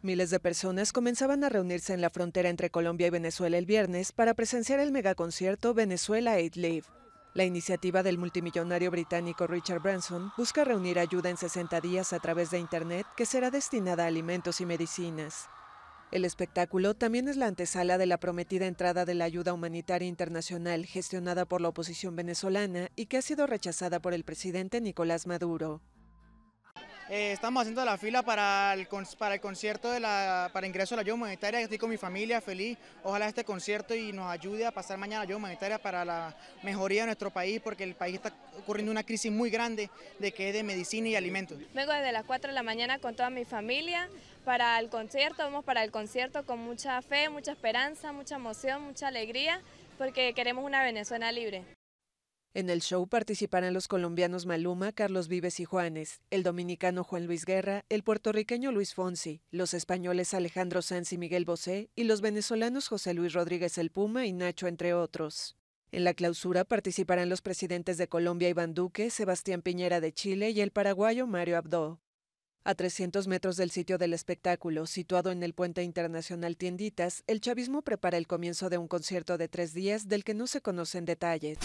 Miles de personas comenzaban a reunirse en la frontera entre Colombia y Venezuela el viernes para presenciar el megaconcierto Venezuela Aid Live. La iniciativa del multimillonario británico Richard Branson busca reunir ayuda en 60 días a través de Internet que será destinada a alimentos y medicinas. El espectáculo también es la antesala de la prometida entrada de la ayuda humanitaria internacional gestionada por la oposición venezolana y que ha sido rechazada por el presidente Nicolás Maduro. Eh, estamos haciendo la fila para el, para el concierto, de la, para ingreso a la ayuda humanitaria. Estoy con mi familia, feliz. Ojalá este concierto y nos ayude a pasar mañana la ayuda humanitaria para la mejoría de nuestro país, porque el país está ocurriendo una crisis muy grande de que es de medicina y alimentos. Vengo desde las 4 de la mañana con toda mi familia para el concierto. Vamos para el concierto con mucha fe, mucha esperanza, mucha emoción, mucha alegría, porque queremos una Venezuela libre. En el show participarán los colombianos Maluma, Carlos Vives y Juanes, el dominicano Juan Luis Guerra, el puertorriqueño Luis Fonsi, los españoles Alejandro Sanz y Miguel Bosé y los venezolanos José Luis Rodríguez El Puma y Nacho, entre otros. En la clausura participarán los presidentes de Colombia Iván Duque, Sebastián Piñera de Chile y el paraguayo Mario Abdo. A 300 metros del sitio del espectáculo, situado en el puente internacional Tienditas, el chavismo prepara el comienzo de un concierto de tres días del que no se conocen detalles.